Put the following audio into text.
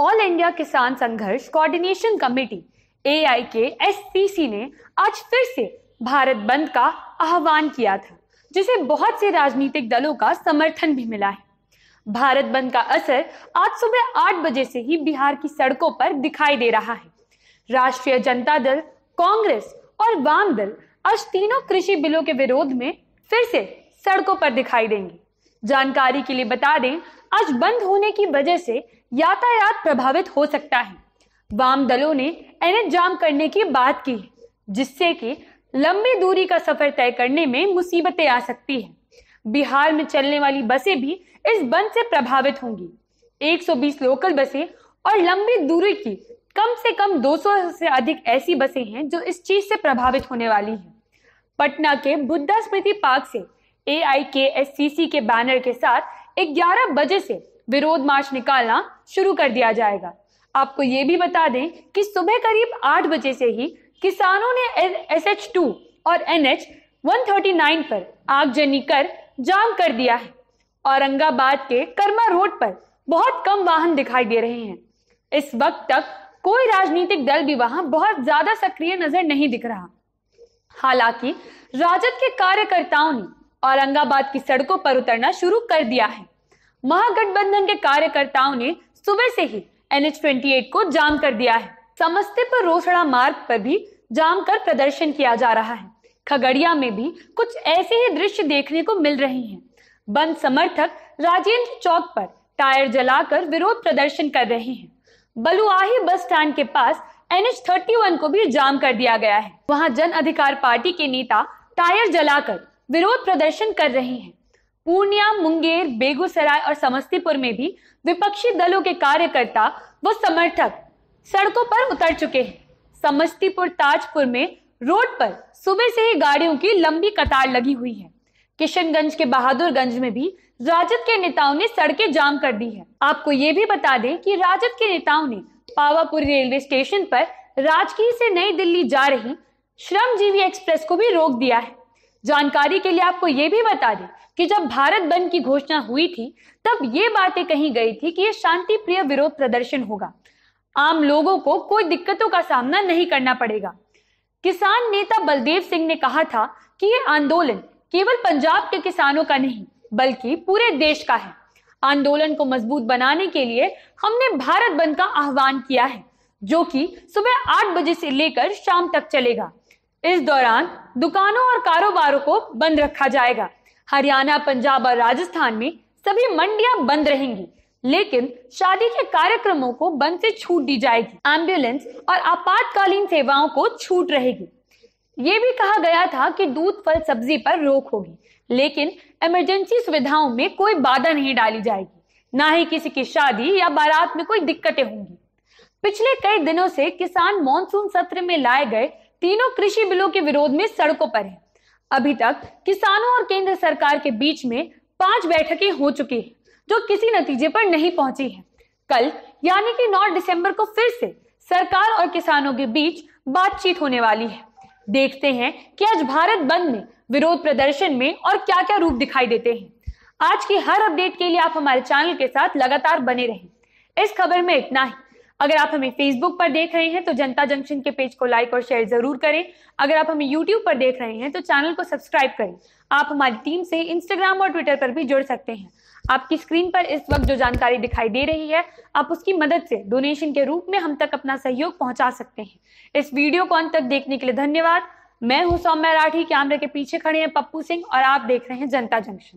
all India किसान संघर्ष coordination committee ए आई के एस ने आज फिर से भारत बंद का आह्वान किया था जिसे बहुत से राजनीतिक दलों का समर्थन भी मिला है भारत बंद का असर आज सुबह आठ बजे से ही बिहार की सड़कों पर दिखाई दे रहा है राष्ट्रीय जनता दल कांग्रेस और वाम दल आज तीनों कृषि बिलों के विरोध में फिर से सड़कों पर दिखाई देंगे जानकारी के लिए बता दें आज बंद होने की वजह से यातायात प्रभावित हो सकता है वाम दलों ने एनएच जाम करने की बात की जिससे कि लंबी दूरी का सफर तय करने में मुसीबतें आ सकती है बिहार में चलने वाली बसें भी इस बंद से प्रभावित होंगी 120 लोकल बसें और लंबी दूरी की कम से कम 200 से अधिक ऐसी बसें हैं जो इस चीज से प्रभावित होने वाली हैं पटना के बुद्धा स्मृति पार्क से ए के बैनर के साथ 11 बजे से विरोध मार्च निकालना शुरू कर दिया जाएगा आपको ये भी बता दें कि सुबह करीब आठ बजे से ही किसानों ने एस एच टू और N H one thirty nine पर आगजनी कर जाम कर दिया है औरंगाबाद के कर्मा रोड पर बहुत कम वाहन दिखाई दे रहे हैं इस वक्त तक कोई राजनीतिक दल भी वहां बहुत ज्यादा सक्रिय नजर नहीं दिख रहा हालांकि राजद के कार्यकर्ताओं ने औरंगाबाद की सड़कों पर उतरना शुरू कर दिया है महागठबंधन के कार्यकर्ताओं ने सुबह से ही एन एच को जाम कर दिया है समस्तीपुर रोसड़ा मार्ग पर भी जाम कर प्रदर्शन किया जा रहा है खगड़िया में भी कुछ ऐसे ही दृश्य देखने को मिल रहे हैं बंद समर्थक राजेंद्र चौक पर टायर जलाकर विरोध प्रदर्शन कर रहे हैं बलुआही बस स्टैंड के पास थर्टी वन को भी जाम कर दिया गया है वहां जन अधिकार पार्टी के नेता टायर जलाकर विरोध प्रदर्शन कर रहे हैं पूर्णिया मुंगेर बेगूसराय और समस्तीपुर में भी विपक्षी दलों के कार्यकर्ता व समर्थक सड़कों पर उतर चुके हैं समस्तीपुर ताजपुर में रोड पर सुबह से ही गाड़ियों की लंबी कतार लगी हुई है किशनगंज के बहादुरगंज में भी राजद के नेताओं ने सड़कें जाम कर दी है आपको ये भी बता दें कि राजद के नेताओं ने पावापुरी रेलवे स्टेशन पर राजकीय से नई दिल्ली जा रही श्रमजीवी एक्सप्रेस को भी रोक दिया है जानकारी के लिए आपको ये भी बता दें कि जब भारत बंद की घोषणा हुई थी तब ये बातें कही गई थी कि ये शांति प्रिय विरोध प्रदर्शन होगा आम लोगों को कोई दिक्कतों का सामना नहीं करना पड़ेगा किसान नेता बलदेव सिंह ने कहा था कि ये आंदोलन केवल पंजाब के किसानों का नहीं बल्कि पूरे देश का है आंदोलन को मजबूत बनाने के लिए हमने भारत बंद का आह्वान किया है जो कि सुबह आठ बजे से लेकर शाम तक चलेगा इस दौरान दुकानों और कारोबारों को बंद रखा जाएगा हरियाणा पंजाब और राजस्थान में सभी मंडियां बंद रहेंगी लेकिन शादी के कार्यक्रमों को बंद से छूट दी जाएगी एम्बुलेंस और आपातकालीन सेवाओं को छूट रहेगी ये भी कहा गया था कि दूध फल सब्जी पर रोक होगी लेकिन इमरजेंसी सुविधाओं में कोई बाधा नहीं डाली जाएगी ना ही किसी की शादी या बारात में कोई दिक्कतें होंगी पिछले कई दिनों से किसान मानसून सत्र में लाए गए तीनों कृषि बिलों के विरोध में सड़कों पर है अभी तक किसानों और केंद्र सरकार के बीच में पांच बैठकें हो चुकी है जो किसी नतीजे पर नहीं पहुंची है कल यानी कि 9 दिसंबर को फिर से सरकार और किसानों के बीच बातचीत होने वाली है देखते हैं कि आज भारत बंद में विरोध प्रदर्शन में और क्या क्या रूप दिखाई देते हैं आज की हर अपडेट के लिए आप हमारे चैनल के साथ लगातार बने रहें इस खबर में इतना ही अगर आप हमें फेसबुक पर देख रहे हैं तो जनता जंक्शन के पेज को लाइक और शेयर जरूर करें अगर आप हमें यूट्यूब पर देख रहे हैं तो चैनल को सब्सक्राइब करें आप हमारी टीम से इंस्टाग्राम और ट्विटर पर भी जुड़ सकते हैं आपकी स्क्रीन पर इस वक्त जो जानकारी दिखाई दे रही है आप उसकी मदद से डोनेशन के रूप में हम तक अपना सहयोग पहुंचा सकते हैं इस वीडियो को अंत तक देखने के लिए धन्यवाद मैं हूं सौम्या राठी कैमरे के पीछे खड़े हैं पप्पू सिंह और आप देख रहे हैं जनता जंक्शन